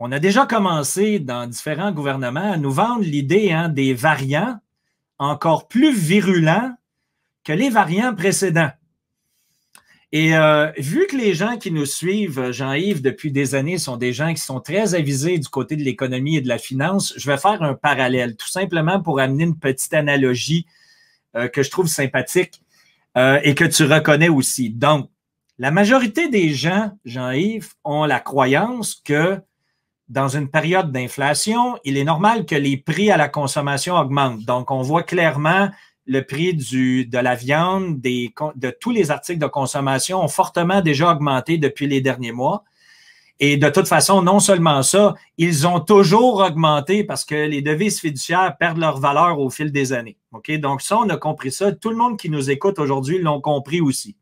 on a déjà commencé dans différents gouvernements à nous vendre l'idée hein, des variants encore plus virulents que les variants précédents. Et euh, vu que les gens qui nous suivent, Jean-Yves, depuis des années, sont des gens qui sont très avisés du côté de l'économie et de la finance, je vais faire un parallèle, tout simplement pour amener une petite analogie euh, que je trouve sympathique euh, et que tu reconnais aussi. Donc, la majorité des gens, Jean-Yves, ont la croyance que dans une période d'inflation, il est normal que les prix à la consommation augmentent. Donc, on voit clairement le prix de la viande, des, de tous les articles de consommation ont fortement déjà augmenté depuis les derniers mois. Et de toute façon, non seulement ça, ils ont toujours augmenté parce que les devises fiduciaires perdent leur valeur au fil des années. OK? Donc, ça, on a compris ça. Tout le monde qui nous écoute aujourd'hui l'a compris aussi.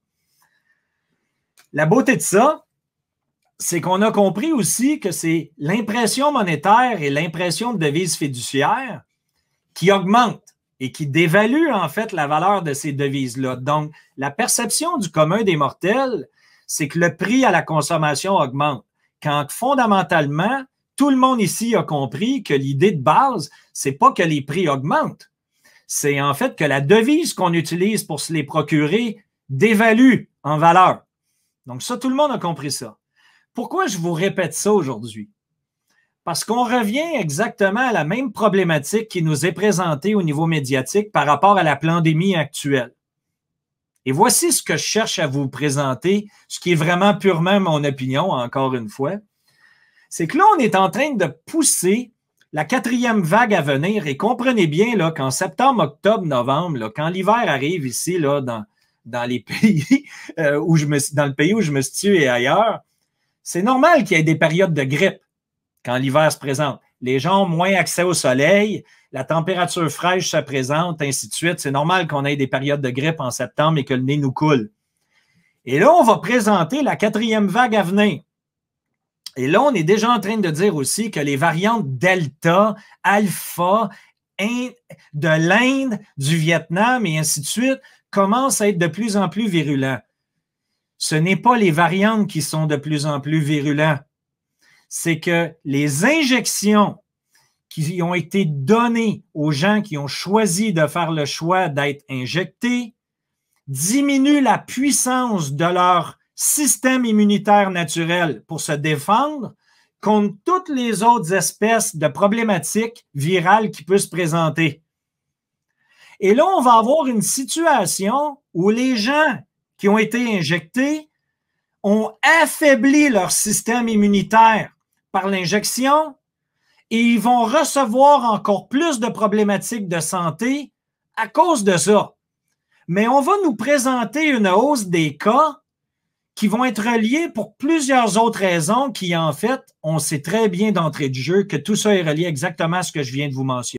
La beauté de ça, c'est qu'on a compris aussi que c'est l'impression monétaire et l'impression de devises fiduciaires qui augmente et qui dévalue en fait la valeur de ces devises-là. Donc, la perception du commun des mortels, c'est que le prix à la consommation augmente, quand fondamentalement, tout le monde ici a compris que l'idée de base, c'est pas que les prix augmentent, c'est en fait que la devise qu'on utilise pour se les procurer dévalue en valeur. Donc ça, tout le monde a compris ça. Pourquoi je vous répète ça aujourd'hui? Parce qu'on revient exactement à la même problématique qui nous est présentée au niveau médiatique par rapport à la pandémie actuelle. Et voici ce que je cherche à vous présenter, ce qui est vraiment purement mon opinion, encore une fois. C'est que là, on est en train de pousser la quatrième vague à venir. Et comprenez bien qu'en septembre, octobre, novembre, là, quand l'hiver arrive ici, là, dans, dans les pays euh, où je me dans le pays où je me situe et ailleurs, c'est normal qu'il y ait des périodes de grippe quand l'hiver se présente. Les gens ont moins accès au soleil, la température fraîche se présente, ainsi de suite. C'est normal qu'on ait des périodes de grippe en septembre et que le nez nous coule. Et là, on va présenter la quatrième vague à venir. Et là, on est déjà en train de dire aussi que les variantes Delta, Alpha, de l'Inde, du Vietnam et ainsi de suite commencent à être de plus en plus virulentes ce n'est pas les variantes qui sont de plus en plus virulentes, c'est que les injections qui ont été données aux gens qui ont choisi de faire le choix d'être injectés diminuent la puissance de leur système immunitaire naturel pour se défendre contre toutes les autres espèces de problématiques virales qui peuvent se présenter. Et là, on va avoir une situation où les gens qui ont été injectés ont affaibli leur système immunitaire par l'injection et ils vont recevoir encore plus de problématiques de santé à cause de ça. Mais on va nous présenter une hausse des cas qui vont être reliés pour plusieurs autres raisons qui, en fait, on sait très bien d'entrée de jeu que tout ça est relié exactement à ce que je viens de vous mentionner.